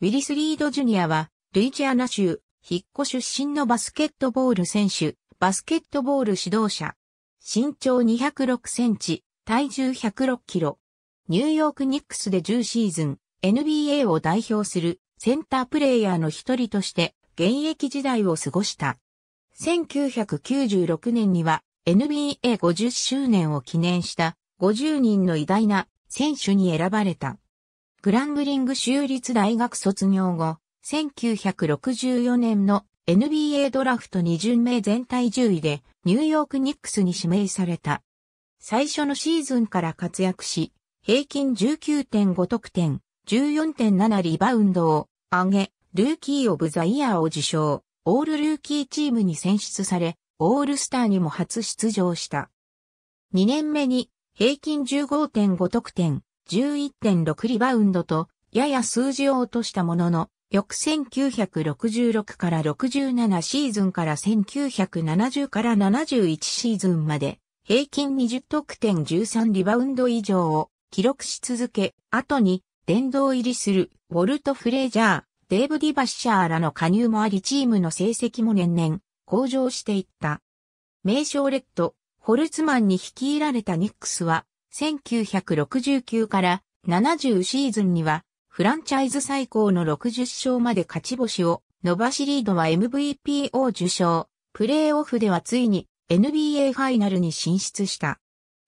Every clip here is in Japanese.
ウィリス・リード・ジュニアは、ルイジアナ州、引っ越出身のバスケットボール選手、バスケットボール指導者。身長206センチ、体重106キロ。ニューヨークニックスで10シーズン、NBA を代表するセンタープレイヤーの一人として現役時代を過ごした。1996年には NBA50 周年を記念した50人の偉大な選手に選ばれた。グランブリング州立大学卒業後、1964年の NBA ドラフト2巡目全体10位でニューヨークニックスに指名された。最初のシーズンから活躍し、平均19.5得点、14.7リバウンドを上げ、ルーキーオブザイヤーを受賞、オールルーキーチームに選出され、オールスターにも初出場した。2年目に平均15.5得点、11.6リバウンドと、やや数字を落としたものの、翌1966から67シーズンから1970から71シーズンまで、平均20得点13リバウンド以上を記録し続け、後に、殿堂入りする、ウォルト・フレジャー、デーブ・ディバッシャーらの加入もありチームの成績も年々、向上していった。名称レッド、ホルツマンに率いられたニックスは、1969から70シーズンには、フランチャイズ最高の60勝まで勝ち星を伸ばしリードは MVP を受賞。プレーオフではついに NBA ファイナルに進出した。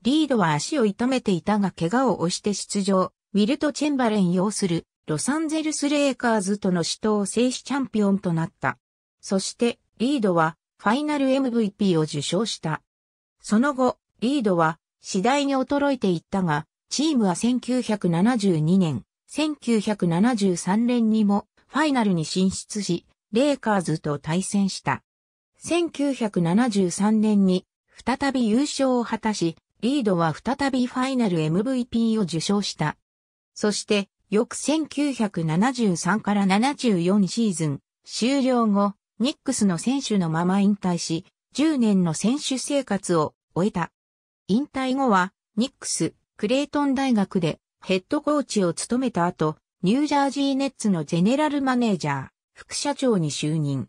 リードは足を痛めていたが怪我を押して出場。ウィルト・チェンバレン擁するロサンゼルス・レイカーズとの死闘を制しチャンピオンとなった。そしてリードはファイナル MVP を受賞した。その後、リードは次第に衰えていったが、チームは1972年、1973年にもファイナルに進出し、レイカーズと対戦した。1973年に再び優勝を果たし、リードは再びファイナル MVP を受賞した。そして、翌1973から74シーズン、終了後、ニックスの選手のまま引退し、10年の選手生活を終えた。引退後は、ニックス、クレイトン大学でヘッドコーチを務めた後、ニュージャージーネッツのゼネラルマネージャー、副社長に就任。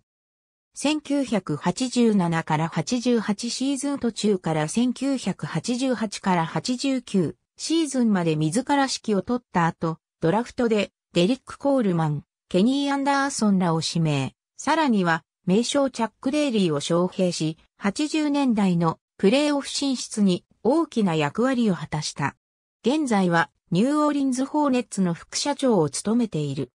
1987から88シーズン途中から1988から89シーズンまで自ら指揮を取った後、ドラフトでデリック・コールマン、ケニー・アンダーソンらを指名、さらには名称チャック・デーリーを招聘し、80年代のプレーオフ進出に大きな役割を果たした。現在はニューオーリンズ・ホーネッツの副社長を務めている。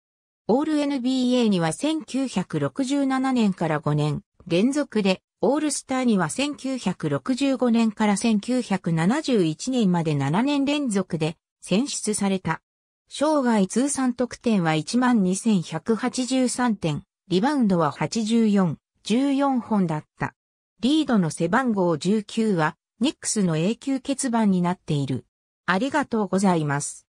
オール NBA には1967年から5年連続で、オールスターには1965年から1971年まで7年連続で選出された。生涯通算得点は12,183点、リバウンドは84、14本だった。リードの背番号19はニックスの永久欠番になっている。ありがとうございます。